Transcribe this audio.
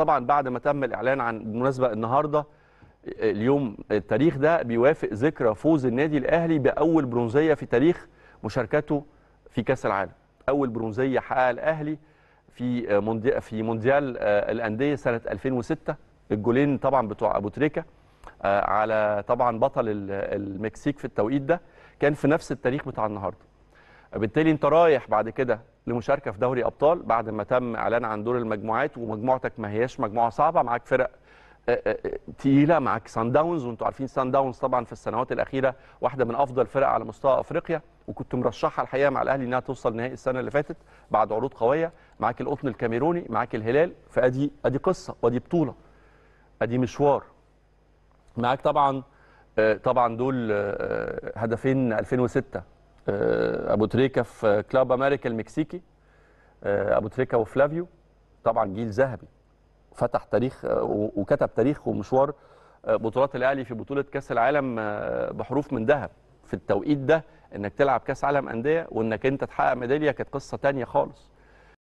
طبعا بعد ما تم الاعلان عن بالمناسبه النهارده اليوم التاريخ ده بيوافق ذكرى فوز النادي الاهلي باول برونزيه في تاريخ مشاركته في كاس العالم اول برونزيه حققها الاهلي في مونديال في مونديال آه، الانديه سنه 2006 الجولين طبعا بتوع ابو تريكه آه، على طبعا بطل المكسيك في التوقيت ده كان في نفس التاريخ بتاع النهارده بالتالي انت رايح بعد كده لمشاركه في دوري ابطال بعد ما تم اعلان عن دور المجموعات ومجموعتك ما هياش مجموعه صعبه معاك فرق آه، آه، آه، تقيله معاك سان داونز وانتوا عارفين سان داونز طبعا في السنوات الاخيره واحده من افضل فرق على مستوى افريقيا وكنت مرشحها الحقيقه مع الاهلي انها توصل نهائي السنه اللي فاتت بعد عروض قويه معاك القطن الكاميروني معاك الهلال فادي ادي قصه وادي بطوله ادي مشوار معاك طبعا طبعا دول هدفين 2006 آه، ابو تريكا في كلاب امريكا المكسيكي آه، ابو تريكا وفلافيو طبعا جيل ذهبي فتح تاريخ آه، وكتب تاريخ ومشوار بطولات الاهلي في بطوله كاس العالم بحروف من ذهب في التوقيت ده انك تلعب كاس عالم انديه وانك انت تحقق ميداليه كانت قصه ثانيه خالص